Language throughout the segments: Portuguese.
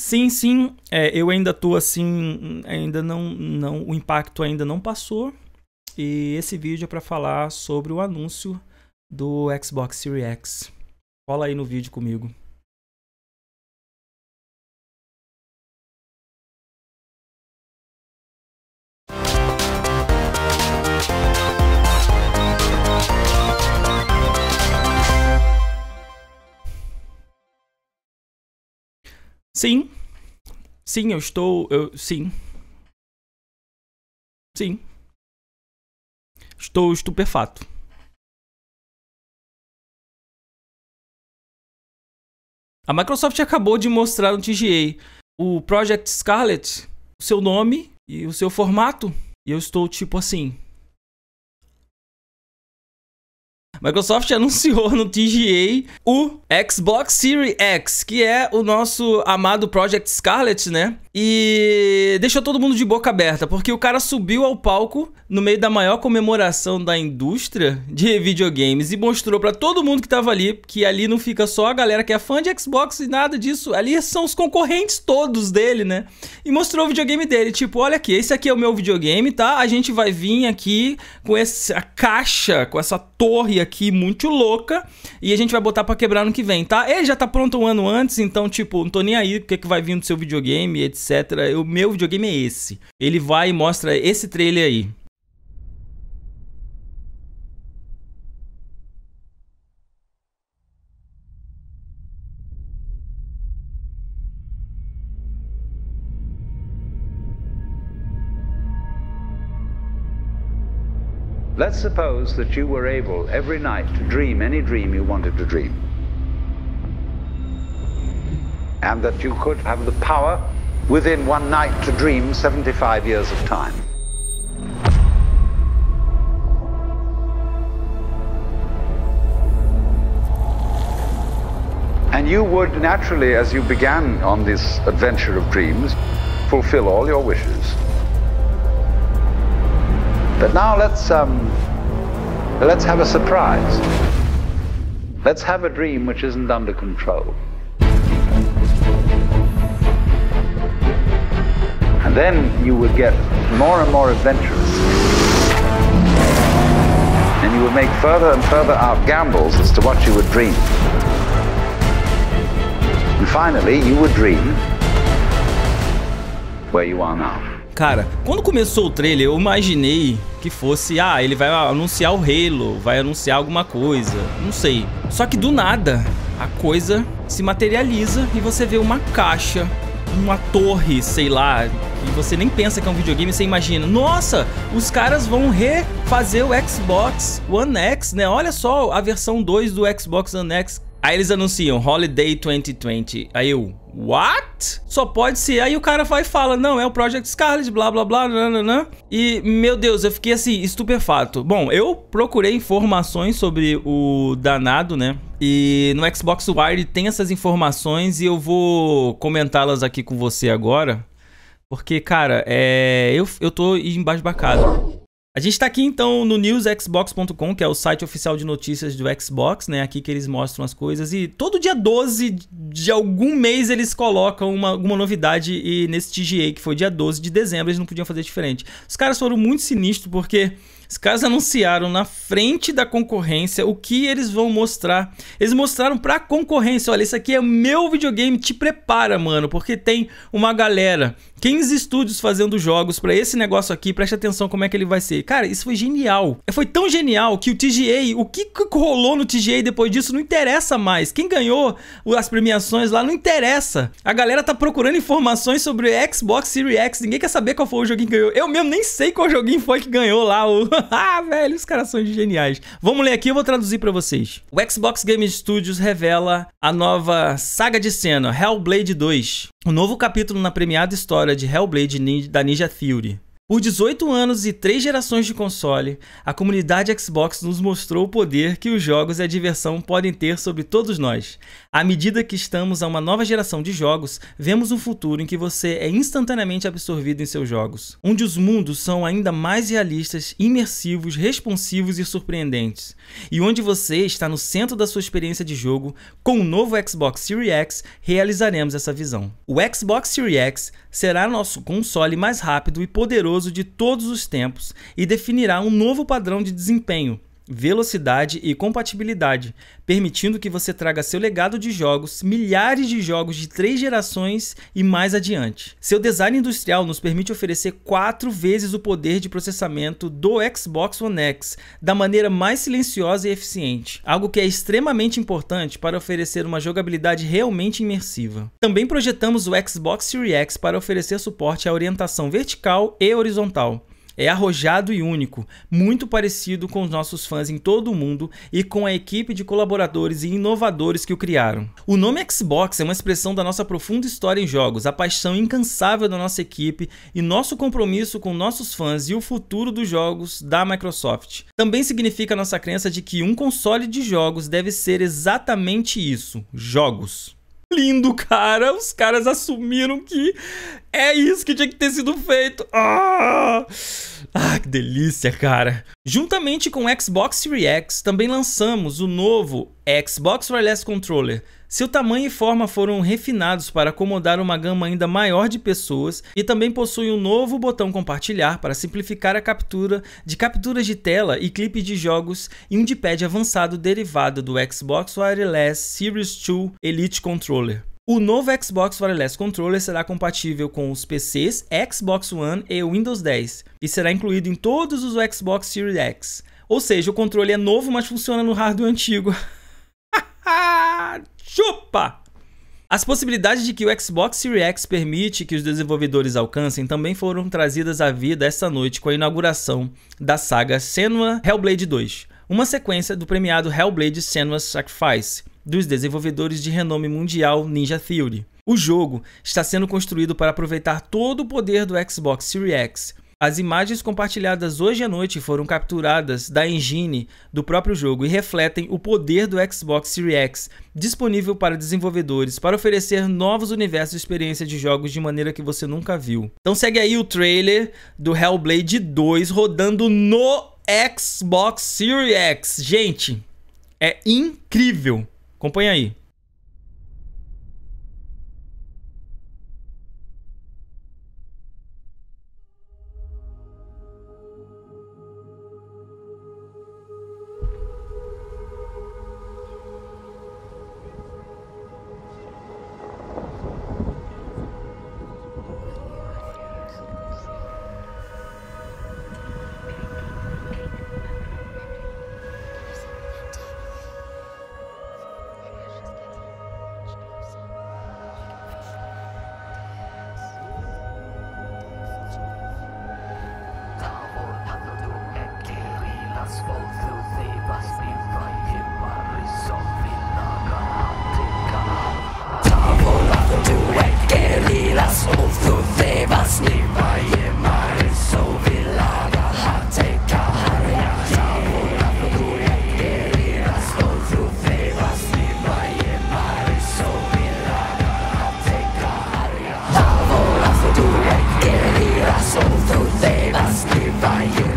Sim, sim, é, eu ainda tô assim, ainda não, não, o impacto ainda não passou. E esse vídeo é para falar sobre o anúncio do Xbox Series X. Fala aí no vídeo comigo. Sim. Sim, eu estou. Eu, sim. Sim. Estou estupefato. A Microsoft acabou de mostrar no TGA o Project Scarlet, o seu nome e o seu formato. E eu estou tipo assim, Microsoft anunciou no TGA o Xbox Series X, que é o nosso amado Project Scarlet, né? E deixou todo mundo de boca aberta, porque o cara subiu ao palco no meio da maior comemoração da indústria de videogames e mostrou para todo mundo que tava ali que ali não fica só a galera que é fã de Xbox e nada disso, ali são os concorrentes todos dele, né? E mostrou o videogame dele, tipo, olha aqui, esse aqui é o meu videogame, tá? A gente vai vir aqui com essa caixa, com essa torre aqui aqui muito louca e a gente vai botar para quebrar no que vem, tá? Ele já tá pronto um ano antes, então, tipo, não tô nem aí o que vai vir do seu videogame, etc. O meu videogame é esse. Ele vai e mostra esse trailer aí. suppose that you were able every night to dream any dream you wanted to dream. And that you could have the power within one night to dream 75 years of time. And you would naturally, as you began on this adventure of dreams, fulfill all your wishes. But now let's um, Let's have a surprise. Let's have a dream which isn't under control. And then you would get more and more adventurous. And you would make further and further out gambles as to what you would dream. And finally, you would dream where you are now. Cara, quando começou o trailer, eu imaginei que fosse, ah, ele vai anunciar o Halo, vai anunciar alguma coisa, não sei. Só que do nada, a coisa se materializa e você vê uma caixa, uma torre, sei lá, e você nem pensa que é um videogame, você imagina, nossa, os caras vão refazer o Xbox One X, né? Olha só a versão 2 do Xbox One X Aí eles anunciam Holiday 2020. Aí eu, what? Só pode ser. Aí o cara vai e fala, não, é o Project Scarlet, blá blá blá, nananã. E, meu Deus, eu fiquei assim, estupefato. Bom, eu procurei informações sobre o danado, né? E no Xbox Wire tem essas informações e eu vou comentá-las aqui com você agora. Porque, cara, é... eu, eu tô embasbacado. A gente está aqui então no newsxbox.com, que é o site oficial de notícias do Xbox, né? Aqui que eles mostram as coisas e todo dia 12 de algum mês eles colocam uma, alguma novidade e nesse TGA, que foi dia 12 de dezembro, eles não podiam fazer diferente. Os caras foram muito sinistros porque os caras anunciaram na frente da concorrência o que eles vão mostrar. Eles mostraram pra concorrência: olha, isso aqui é meu videogame, te prepara, mano, porque tem uma galera, 15 estúdios fazendo jogos para esse negócio aqui, preste atenção como é que ele vai ser. Cara, isso foi genial. Foi tão genial que o TGA, o que rolou no TGA depois disso não interessa mais. Quem ganhou as premiações lá não interessa. A galera tá procurando informações sobre Xbox Series X, ninguém quer saber qual foi o joguinho que ganhou. Eu mesmo nem sei qual joguinho foi que ganhou lá o ah, velho, os caras são geniais. Vamos ler aqui, eu vou traduzir para vocês. O Xbox Game Studios revela a nova saga de cena, Hellblade 2. Um novo capítulo na premiada história de Hellblade da Ninja Theory. Por 18 anos e 3 gerações de console, a comunidade Xbox nos mostrou o poder que os jogos e a diversão podem ter sobre todos nós. À medida que estamos a uma nova geração de jogos, vemos um futuro em que você é instantaneamente absorvido em seus jogos, onde os mundos são ainda mais realistas, imersivos, responsivos e surpreendentes, e onde você está no centro da sua experiência de jogo, com o novo Xbox Series X realizaremos essa visão. O Xbox Series X será nosso console mais rápido e poderoso de todos os tempos e definirá um novo padrão de desempenho velocidade e compatibilidade, permitindo que você traga seu legado de jogos, milhares de jogos de três gerações e mais adiante. Seu design industrial nos permite oferecer quatro vezes o poder de processamento do Xbox One X, da maneira mais silenciosa e eficiente, algo que é extremamente importante para oferecer uma jogabilidade realmente imersiva. Também projetamos o Xbox Series X para oferecer suporte à orientação vertical e horizontal, é arrojado e único, muito parecido com os nossos fãs em todo o mundo e com a equipe de colaboradores e inovadores que o criaram. O nome Xbox é uma expressão da nossa profunda história em jogos, a paixão incansável da nossa equipe e nosso compromisso com nossos fãs e o futuro dos jogos da Microsoft. Também significa nossa crença de que um console de jogos deve ser exatamente isso: jogos lindo, cara. Os caras assumiram que é isso que tinha que ter sido feito. Ah! Ah, que delícia, cara! Juntamente com o Xbox Series X, também lançamos o novo Xbox Wireless Controller, seu tamanho e forma foram refinados para acomodar uma gama ainda maior de pessoas e também possui um novo botão compartilhar para simplificar a captura de capturas de tela e clipes de jogos e um de pad avançado derivado do Xbox Wireless Series 2 Elite Controller. O novo Xbox Wireless Controller será compatível com os PCs, Xbox One e Windows 10 e será incluído em todos os Xbox Series X. Ou seja, o controle é novo, mas funciona no hardware antigo. Chupa! As possibilidades de que o Xbox Series X permite que os desenvolvedores alcancem também foram trazidas à vida esta noite com a inauguração da saga Senua Hellblade 2, uma sequência do premiado Hellblade Senua Sacrifice, dos desenvolvedores de renome mundial Ninja Theory. O jogo está sendo construído para aproveitar todo o poder do Xbox Series X as imagens compartilhadas hoje à noite foram capturadas da engine do próprio jogo e refletem o poder do Xbox Series X, disponível para desenvolvedores para oferecer novos universos e experiências de jogos de maneira que você nunca viu. Então segue aí o trailer do Hellblade 2 rodando no Xbox Series X. Gente, é incrível. Acompanha aí. fire.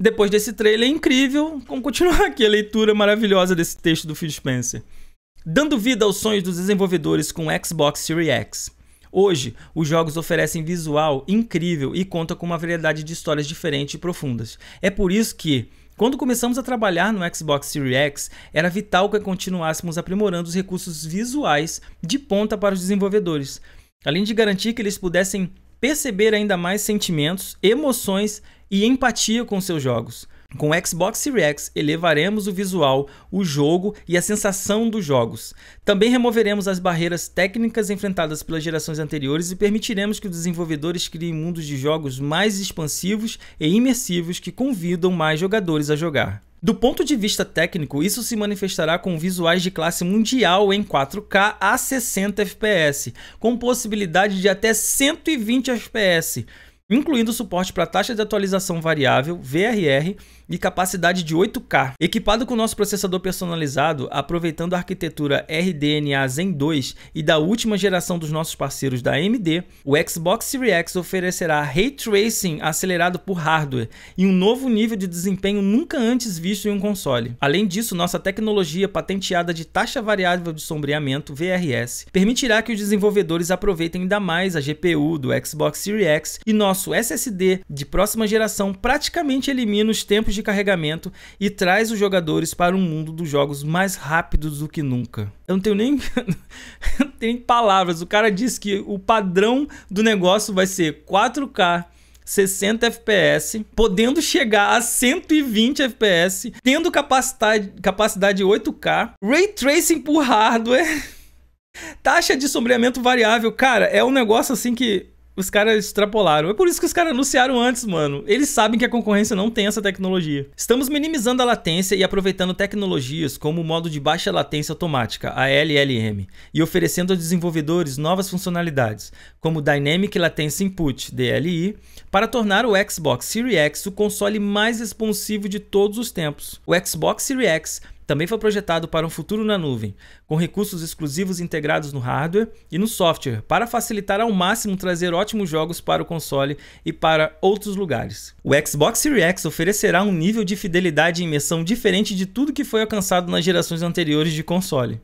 depois desse trailer incrível, vamos continuar aqui a leitura maravilhosa desse texto do Phil Spencer. Dando vida aos sonhos dos desenvolvedores com o Xbox Series X. Hoje, os jogos oferecem visual incrível e conta com uma variedade de histórias diferentes e profundas. É por isso que, quando começamos a trabalhar no Xbox Series X, era vital que continuássemos aprimorando os recursos visuais de ponta para os desenvolvedores, além de garantir que eles pudessem perceber ainda mais sentimentos, emoções e empatia com seus jogos. Com o Xbox Series X, elevaremos o visual, o jogo e a sensação dos jogos. Também removeremos as barreiras técnicas enfrentadas pelas gerações anteriores e permitiremos que os desenvolvedores criem mundos de jogos mais expansivos e imersivos que convidam mais jogadores a jogar. Do ponto de vista técnico, isso se manifestará com visuais de classe mundial em 4K a 60 FPS, com possibilidade de até 120 FPS incluindo suporte para taxa de atualização variável, VRR e capacidade de 8K. Equipado com nosso processador personalizado, aproveitando a arquitetura RDNA Zen 2 e da última geração dos nossos parceiros da AMD, o Xbox Series X oferecerá ray tracing acelerado por hardware e um novo nível de desempenho nunca antes visto em um console. Além disso, nossa tecnologia patenteada de taxa variável de sombreamento VRS permitirá que os desenvolvedores aproveitem ainda mais a GPU do Xbox Series X e nosso nosso SSD de próxima geração praticamente elimina os tempos de carregamento e traz os jogadores para um mundo dos jogos mais rápidos do que nunca. Eu não tenho nem, não tenho palavras. O cara disse que o padrão do negócio vai ser 4K 60 FPS, podendo chegar a 120 FPS, tendo capacidade, capacidade 8K, ray tracing por hardware, taxa de sombreamento variável. Cara, é um negócio assim que os caras extrapolaram. É por isso que os caras anunciaram antes, mano. Eles sabem que a concorrência não tem essa tecnologia. Estamos minimizando a latência e aproveitando tecnologias como o modo de baixa latência automática, a LLM, e oferecendo aos desenvolvedores novas funcionalidades, como Dynamic Latency Input, DLI, para tornar o Xbox Series X o console mais responsivo de todos os tempos. O Xbox Series X também foi projetado para um futuro na nuvem, com recursos exclusivos integrados no hardware e no software, para facilitar ao máximo trazer ótimos jogos para o console e para outros lugares. O Xbox Series X oferecerá um nível de fidelidade e imersão diferente de tudo que foi alcançado nas gerações anteriores de console.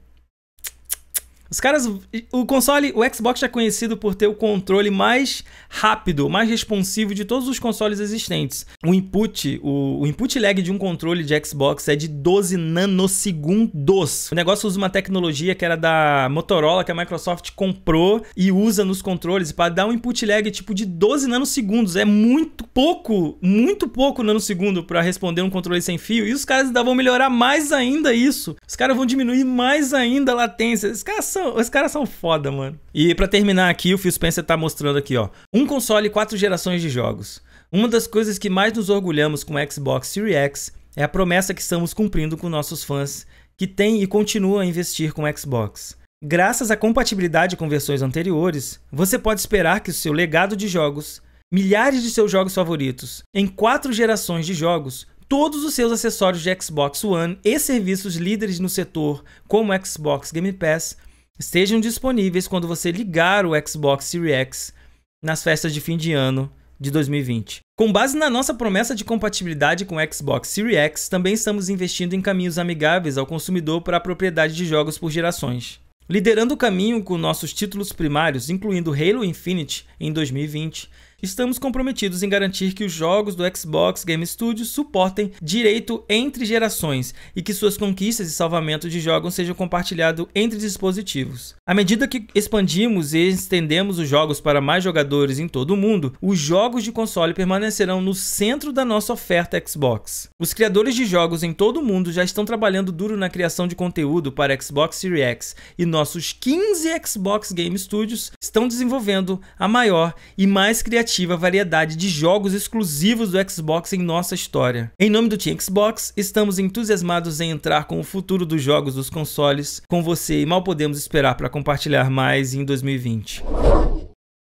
Os caras. O console. O Xbox é conhecido por ter o controle mais rápido, mais responsivo de todos os consoles existentes. O input, o, o input lag de um controle de Xbox é de 12 nanosegundos. O negócio usa uma tecnologia que era da Motorola, que a Microsoft comprou e usa nos controles para dar um input lag tipo de 12 nanosegundos. É muito pouco, muito pouco nanosegundo para responder um controle sem fio. E os caras ainda vão melhorar mais ainda isso. Os caras vão diminuir mais ainda a latência. Esses caras são, os caras são foda, mano. E para terminar aqui, o Phil Spencer tá mostrando aqui, ó. Um console e quatro gerações de jogos. Uma das coisas que mais nos orgulhamos com o Xbox Series X é a promessa que estamos cumprindo com nossos fãs, que tem e continuam a investir com o Xbox. Graças à compatibilidade com versões anteriores, você pode esperar que o seu legado de jogos, milhares de seus jogos favoritos, em quatro gerações de jogos, todos os seus acessórios de Xbox One e serviços líderes no setor, como Xbox Game Pass, estejam disponíveis quando você ligar o Xbox Series X nas festas de fim de ano de 2020. Com base na nossa promessa de compatibilidade com o Xbox Series X, também estamos investindo em caminhos amigáveis ao consumidor para a propriedade de jogos por gerações. Liderando o caminho com nossos títulos primários, incluindo Halo Infinite em 2020, estamos comprometidos em garantir que os jogos do Xbox Game Studios suportem direito entre gerações e que suas conquistas e salvamento de jogos sejam compartilhados entre dispositivos. À medida que expandimos e estendemos os jogos para mais jogadores em todo o mundo, os jogos de console permanecerão no centro da nossa oferta Xbox. Os criadores de jogos em todo o mundo já estão trabalhando duro na criação de conteúdo para Xbox Series X e nossos 15 Xbox Game Studios estão desenvolvendo a maior e mais criativa significativa variedade de jogos exclusivos do Xbox em nossa história. Em nome do Team Xbox, estamos entusiasmados em entrar com o futuro dos jogos dos consoles com você e mal podemos esperar para compartilhar mais em 2020.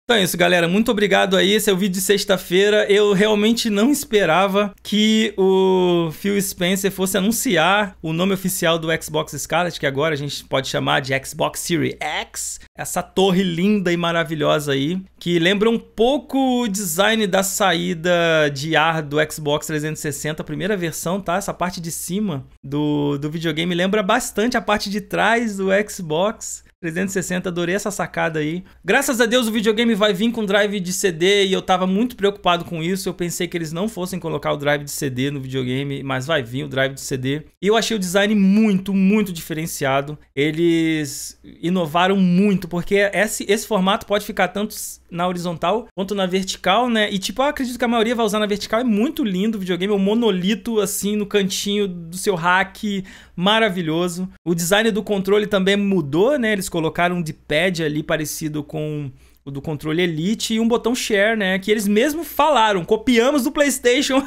Então é isso, galera. Muito obrigado aí. Esse é o vídeo de sexta-feira. Eu realmente não esperava que o Phil Spencer fosse anunciar o nome oficial do Xbox Scarlet, que agora a gente pode chamar de Xbox Series X essa torre linda e maravilhosa aí, que lembra um pouco o design da saída de ar do Xbox 360, a primeira versão, tá? Essa parte de cima do, do videogame lembra bastante a parte de trás do Xbox. 360, adorei essa sacada aí. Graças a Deus o videogame vai vir com drive de CD e eu tava muito preocupado com isso. Eu pensei que eles não fossem colocar o drive de CD no videogame, mas vai vir o drive de CD. E eu achei o design muito, muito diferenciado. Eles inovaram muito muito, porque esse, esse formato pode ficar tanto na horizontal quanto na vertical, né? E tipo, eu acredito que a maioria vai usar na vertical. É muito lindo o videogame, é um monolito assim no cantinho do seu rack, maravilhoso. O design do controle também mudou, né? Eles colocaram um D-pad ali parecido com o do controle Elite e um botão Share, né? Que eles mesmo falaram, copiamos do PlayStation.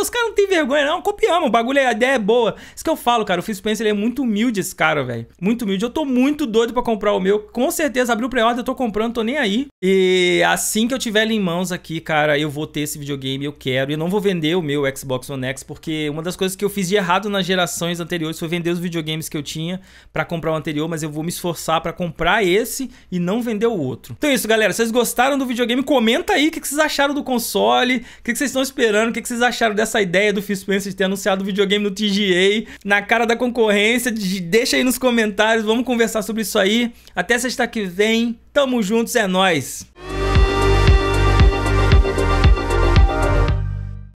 os caras não têm vergonha, não. Copiamos, o bagulho, a ideia é boa. Isso que eu falo, cara. O Phil Spencer ele é muito humilde, esse cara, velho. Muito humilde. Eu tô muito doido pra comprar o meu. Com certeza, abriu o ordem eu tô comprando, tô nem aí. E assim que eu tiver ele em mãos aqui, cara, eu vou ter esse videogame, eu quero. E eu não vou vender o meu Xbox One X, porque uma das coisas que eu fiz de errado nas gerações anteriores foi vender os videogames que eu tinha pra comprar o anterior, mas eu vou me esforçar pra comprar esse e não vender o outro. Então é isso, galera galera, vocês gostaram do videogame? Comenta aí o que vocês acharam do console, o que vocês estão esperando, o que vocês acharam dessa ideia do Phil Spencer de ter anunciado o videogame no TGA, na cara da concorrência. Deixa aí nos comentários, vamos conversar sobre isso aí. Até sexta que vem. Tamo juntos, é nóis!